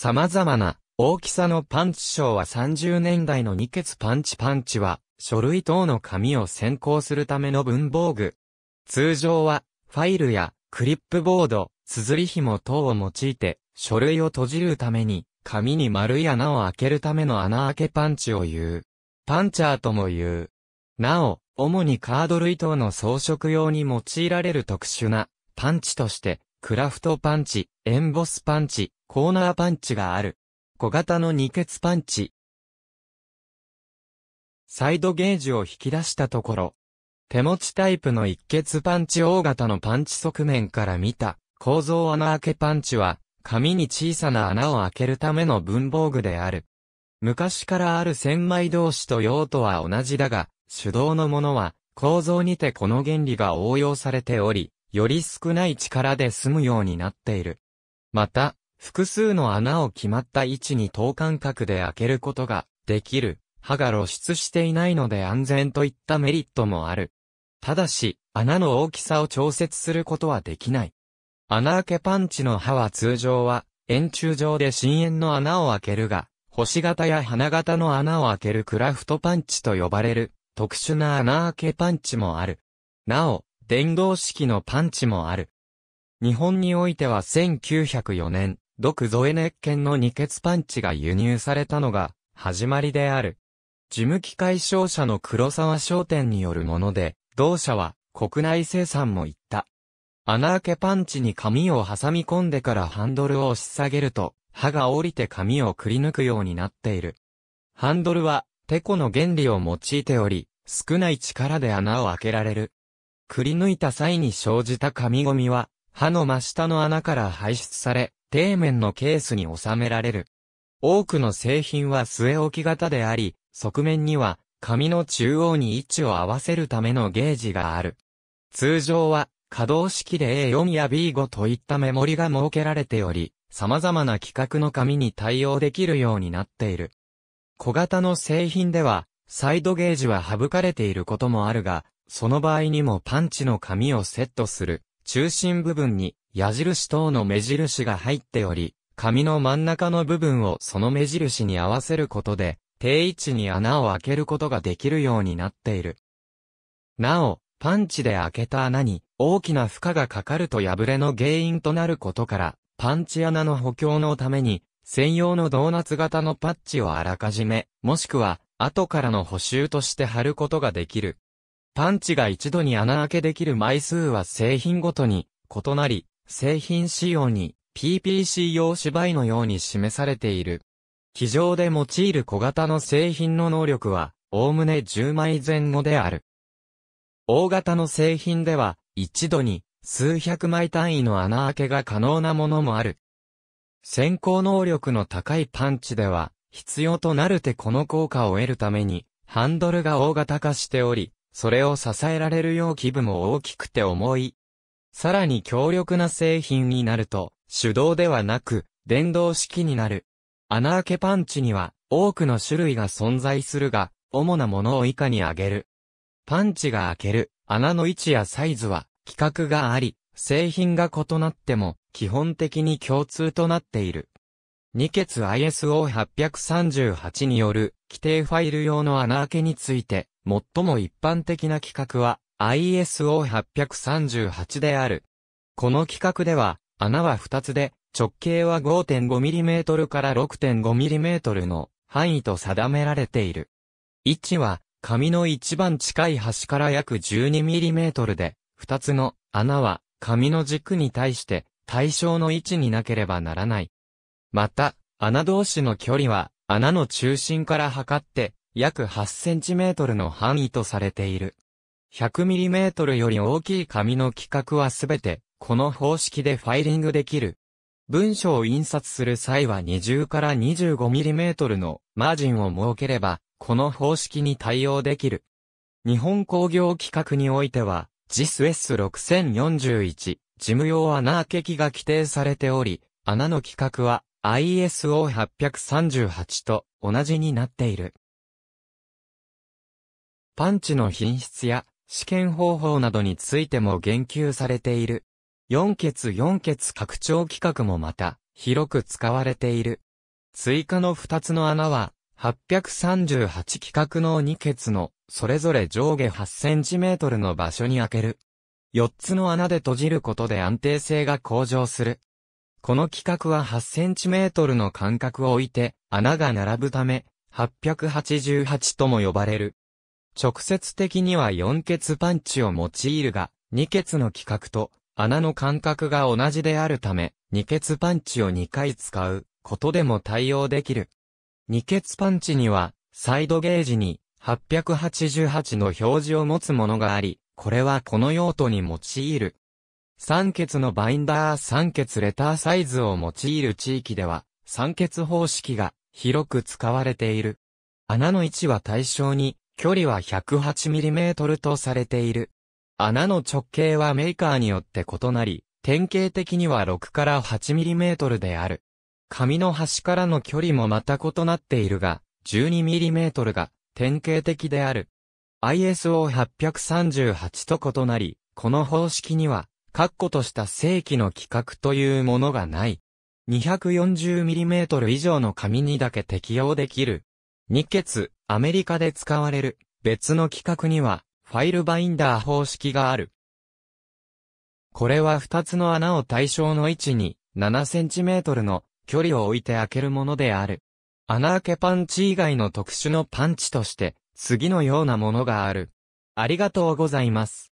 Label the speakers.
Speaker 1: 様々な大きさのパンチ賞は30年代の二欠パンチパンチは、書類等の紙を先行するための文房具。通常は、ファイルやクリップボード、綴り紐等を用いて、書類を閉じるために、紙に丸い穴を開けるための穴開けパンチを言う。パンチャーとも言う。なお、主にカード類等の装飾用に用いられる特殊な、パンチとして、クラフトパンチ、エンボスパンチ、コーナーパンチがある。小型の二欠パンチ。サイドゲージを引き出したところ、手持ちタイプの一欠パンチ大型のパンチ側面から見た構造穴開けパンチは、紙に小さな穴を開けるための文房具である。昔からある千枚同士と用途は同じだが、手動のものは構造にてこの原理が応用されており、より少ない力で済むようになっている。また、複数の穴を決まった位置に等間隔で開けることができる刃が露出していないので安全といったメリットもある。ただし、穴の大きさを調節することはできない。穴開けパンチの刃は通常は円柱状で深淵の穴を開けるが、星型や花型の穴を開けるクラフトパンチと呼ばれる特殊な穴開けパンチもある。なお、電動式のパンチもある。日本においては1904年、独ゾエネッケンの二欠パンチが輸入されたのが、始まりである。事務機械商社の黒沢商店によるもので、同社は国内生産も行った。穴開けパンチに紙を挟み込んでからハンドルを押し下げると、刃が降りて紙をくり抜くようになっている。ハンドルは、テコの原理を用いており、少ない力で穴を開けられる。くり抜いた際に生じた紙ゴミは、歯の真下の穴から排出され、底面のケースに収められる。多くの製品は据え置き型であり、側面には、紙の中央に位置を合わせるためのゲージがある。通常は、可動式で A4 や B5 といったメモリが設けられており、様々な規格の紙に対応できるようになっている。小型の製品では、サイドゲージは省かれていることもあるが、その場合にもパンチの紙をセットする、中心部分に矢印等の目印が入っており、紙の真ん中の部分をその目印に合わせることで、定位置に穴を開けることができるようになっている。なお、パンチで開けた穴に大きな負荷がかかると破れの原因となることから、パンチ穴の補強のために、専用のドーナツ型のパッチをあらかじめ、もしくは、後からの補修として貼ることができる。パンチが一度に穴開けできる枚数は製品ごとに異なり、製品仕様に PPC 用芝居のように示されている。機上で用いる小型の製品の能力は、おおむね10枚前後である。大型の製品では、一度に数百枚単位の穴開けが可能なものもある。先行能力の高いパンチでは、必要となるてこの効果を得るために、ハンドルが大型化しており、それを支えられるよう器部も大きくて重い。さらに強力な製品になると、手動ではなく、電動式になる。穴開けパンチには、多くの種類が存在するが、主なものを以下に挙げる。パンチが開ける、穴の位置やサイズは、規格があり、製品が異なっても、基本的に共通となっている。二欠 ISO838 による規定ファイル用の穴開けについて、最も一般的な規格は ISO838 である。この規格では、穴は2つで、直径は 5.5mm から 6.5mm の範囲と定められている。位置は、紙の一番近い端から約 12mm で、2つの穴は紙の軸に対して対象の位置になければならない。また、穴同士の距離は、穴の中心から測って、約8センチメートルの範囲とされている。100ミリメートルより大きい紙の規格はすべて、この方式でファイリングできる。文章を印刷する際は20から25ミリメートルのマージンを設ければ、この方式に対応できる。日本工業規格においては、JIS-S6041、事務用穴開け機が規定されており、穴の規格は ISO838 と同じになっている。パンチの品質や試験方法などについても言及されている。4欠4欠拡張規格もまた広く使われている。追加の2つの穴は838規格の2欠のそれぞれ上下8センチメートルの場所に開ける。4つの穴で閉じることで安定性が向上する。この規格は8センチメートルの間隔を置いて、穴が並ぶため、888とも呼ばれる。直接的には4欠パンチを用いるが、2欠の規格と穴の間隔が同じであるため、2欠パンチを2回使うことでも対応できる。2欠パンチには、サイドゲージに888の表示を持つものがあり、これはこの用途に用いる。酸欠のバインダー酸欠レターサイズを用いる地域では、酸欠方式が広く使われている。穴の位置は対象に、距離は 108mm とされている。穴の直径はメーカーによって異なり、典型的には6から 8mm である。紙の端からの距離もまた異なっているが、12mm が典型的である。ISO838 と異なり、この方式には確固とした正規の規格というものがない。240mm 以上の紙にだけ適用できる。日血、アメリカで使われる別の規格にはファイルバインダー方式がある。これは2つの穴を対象の位置に 7cm の距離を置いて開けるものである。穴開けパンチ以外の特殊のパンチとして次のようなものがある。ありがとうございます。